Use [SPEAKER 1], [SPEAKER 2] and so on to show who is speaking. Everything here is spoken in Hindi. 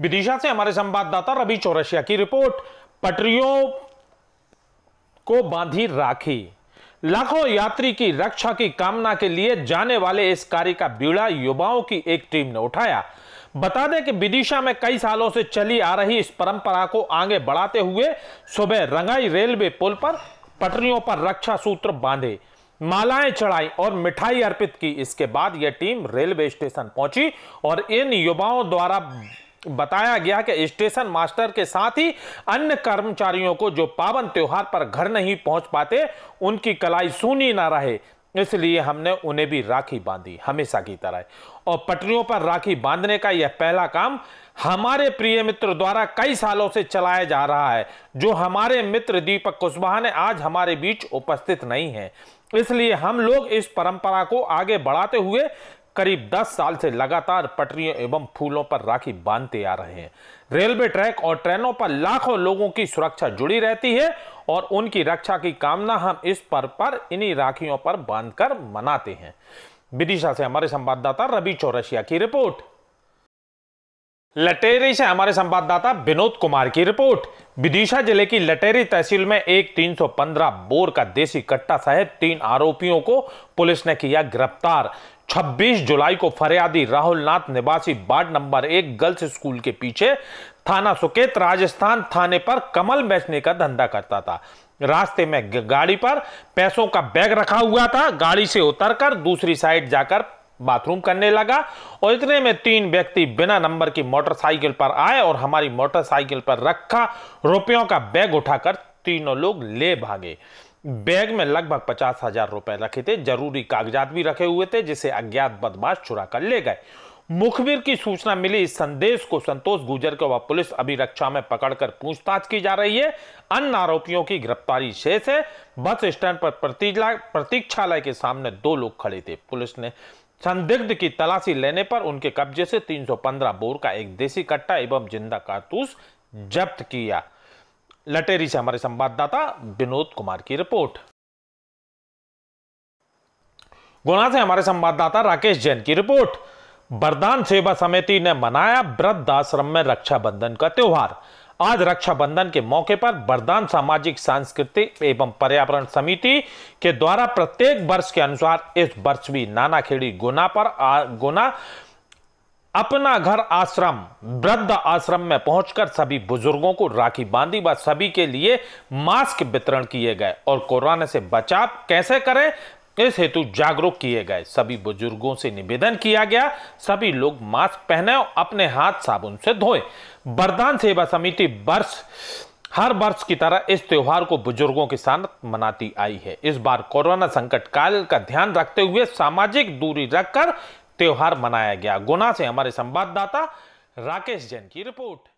[SPEAKER 1] विदिशा से हमारे संवाददाता रवि चौरसिया की रिपोर्ट पटरियों को बांधी राखी लाखों यात्री की रक्षा की कामना के लिए जाने वाले इस कार्य का बीड़ा युवाओं की एक टीम ने उठाया बता दें कि विदिशा में कई सालों से चली आ रही इस परंपरा को आगे बढ़ाते हुए सुबह रंगाई रेलवे पुल पर पटरियों पर रक्षा सूत्र बांधे मालाएं चढ़ाई और मिठाई अर्पित की इसके बाद यह टीम रेलवे स्टेशन पहुंची और इन युवाओं द्वारा बताया गया कि स्टेशन मास्टर के साथ ही अन्य कर्मचारियों को जो पावन त्योहार पर घर नहीं पहुंच पाते उनकी कलाई सुनी ना रहे इसलिए हमने उन्हें भी राखी बांधी हमेशा की तरह और पटरियों पर राखी बांधने का यह पहला काम हमारे प्रिय मित्र द्वारा कई सालों से चलाया जा रहा है जो हमारे मित्र दीपक कुशवाहा ने आज हमारे बीच उपस्थित नहीं है इसलिए हम लोग इस परंपरा को आगे बढ़ाते हुए करीब 10 साल से लगातार पटरियों एवं फूलों पर राखी बांधते आ रहे हैं रेलवे ट्रैक और ट्रेनों पर लाखों लोगों की सुरक्षा जुड़ी रहती है और उनकी रक्षा की कामना हम इस पर्व पर इन्हीं राखियों पर बांधकर मनाते हैं विदिशा से हमारे संवाददाता रवि चौरसिया की रिपोर्ट लटेरी से हमारे संवाददाता विनोद कुमार की रिपोर्ट विदिशा जिले की लटेरी तहसील में एक 315 बोर का देसी कट्टा सहित तीन आरोपियों को पुलिस ने किया गिरफ्तार 26 जुलाई को फरियादी राहुल नाथ निवासी वार्ड नंबर एक गर्ल्स स्कूल के पीछे थाना सुकेत राजस्थान थाने पर कमल बेचने का धंधा करता था रास्ते में गाड़ी पर पैसों का बैग रखा हुआ था गाड़ी से उतरकर दूसरी साइड जाकर बाथरूम करने लगा और इतने में तीन व्यक्ति बिना नंबर की मोटरसाइकिल पर आए और हमारी मोटरसाइकिल पर रखा रुपयों का बैग उठाकर तीनों लोग ले भागे बैग में लगभग पचास हजार रुपए रखे थे जरूरी कागजात भी रखे हुए थे जिसे अज्ञात बदमाश चुरा कर ले गए मुखबिर की सूचना मिली इस संदेश को संतोष गुजर के व पुलिस अभिरक्षा में पकड़कर पूछताछ की जा रही है अन्य आरोपियों की गिरफ्तारी शेष है बस स्टैंड पर प्रतीक्षालय के सामने दो लोग खड़े थे पुलिस ने संदिग्ध की तलाशी लेने पर उनके कब्जे से 315 बोर का एक देसी कट्टा एवं जिंदा कारतूस जब्त किया लटेरी से हमारे संवाददाता विनोद कुमार की रिपोर्ट गुना से हमारे संवाददाता राकेश जैन की रिपोर्ट बरदान सेवा समिति ने मनाया वृद्ध आश्रम में रक्षाबंधन का त्योहार आज रक्षाबंधन के मौके पर बरदान सामाजिक सांस्कृतिक एवं पर्यावरण समिति के द्वारा प्रत्येक वर्ष के अनुसार इस वर्ष भी नानाखेड़ी गुना पर आ, गुना अपना घर आश्रम वृद्ध आश्रम में पहुंचकर सभी बुजुर्गों को राखी बांधी व सभी के लिए मास्क वितरण किए गए और कोरोना से बचाव कैसे करें इस हेतु जागरूक किए गए सभी बुजुर्गों से निवेदन किया गया सभी लोग मास्क पहने और अपने हाथ साबुन से धोए वरदान सेवा समिति वर्ष हर वर्ष की तरह इस त्योहार को बुजुर्गों के साथ मनाती आई है इस बार कोरोना संकट काल का ध्यान रखते हुए सामाजिक दूरी रखकर त्योहार मनाया गया गुना से हमारे संवाददाता राकेश जैन की रिपोर्ट